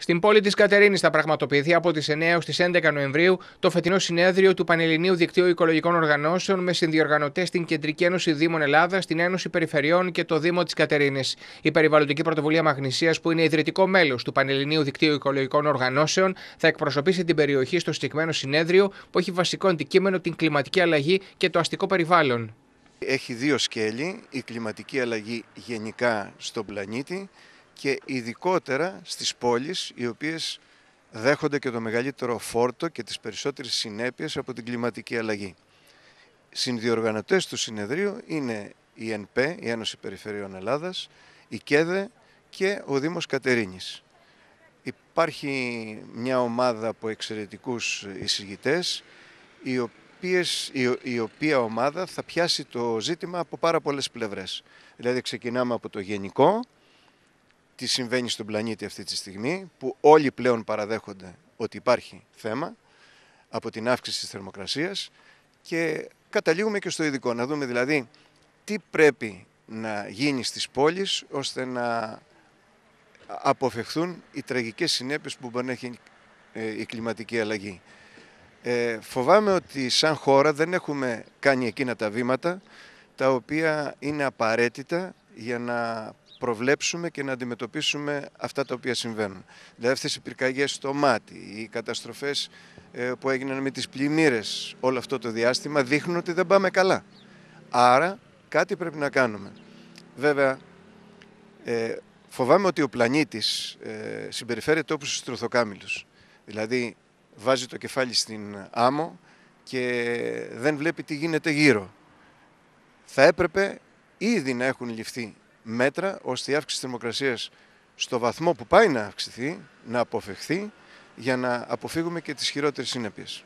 Στην πόλη της Κατερίνης θα πραγματοποιηθεί από τις 9 έως τις 11 Νοεμβρίου το φετινό συνέδριο του Πανελληνίου Δικτύου Οικολογικών Οργανώσεων με συνδιοργανωτές στην Κεντρική Ένωση Δήμων Ελλάδας, την Ένωση Περιφερειών και το Δήμο της Κατερίνης. Η Περιβαλλοντική Πρωτοβουλία Μαγνησίας, που είναι ιδρυτικό μέλος του Πανελληνίου Δικτύου Οικολογικών Οργανώσεων, θα εκπροσωπήσει την περιοχή στο συγκεκριμένο συνέδριο που έχει βασικό αντικείμενο την κλιματική αλλαγή και το αστικό περιβάλλον. Έχει δύο σκέλη, η κλιματική αλλαγή γενικά στον πλανήτη και ειδικότερα στις πόλεις οι οποίες δέχονται και το μεγαλύτερο φόρτο και τις περισσότερες συνέπειες από την κλιματική αλλαγή. Συνδιοργανωτές του συνεδρίου είναι η ΕΝΠΕ, η Ένωση Περιφερειών Ελλάδας, η ΚΕΔΕ και ο Δήμος Κατερίνης. Υπάρχει μια ομάδα από εξαιρετικούς εισηγητές, οι οποίες, η οποία ομάδα θα πιάσει το ζήτημα από πάρα πολλές πλευρές. Δηλαδή ξεκινάμε από το γενικό, τι συμβαίνει στον πλανήτη αυτή τη στιγμή, που όλοι πλέον παραδέχονται ότι υπάρχει θέμα από την αύξηση της θερμοκρασίας και καταλήγουμε και στο ειδικό, να δούμε δηλαδή τι πρέπει να γίνει στις πόλεις ώστε να αποφευχθούν οι τραγικές συνέπειες που μπορεί να έχει ε, η κλιματική αλλαγή. Ε, φοβάμαι ότι σαν χώρα δεν έχουμε κάνει εκείνα τα βήματα τα οποία είναι απαραίτητα για να προβλέψουμε και να αντιμετωπίσουμε αυτά τα οποία συμβαίνουν. Δηλαδή αυτές οι πυρκαγιές στο μάτι, οι καταστροφές ε, που έγιναν με τις πλημμύρες όλο αυτό το διάστημα δείχνουν ότι δεν πάμε καλά. Άρα κάτι πρέπει να κάνουμε. Βέβαια ε, φοβάμαι ότι ο πλανήτης ε, συμπεριφέρεται όπως στους τροθοκάμιλους. Δηλαδή βάζει το κεφάλι στην άμμο και δεν βλέπει τι γίνεται γύρω. Θα έπρεπε ήδη να έχουν ληφθεί μέτρα ώστε η αύξηση της θερμοκρασίας στο βαθμό που πάει να αυξηθεί, να αποφευχθεί, για να αποφύγουμε και τις χειρότερες συνέπειες.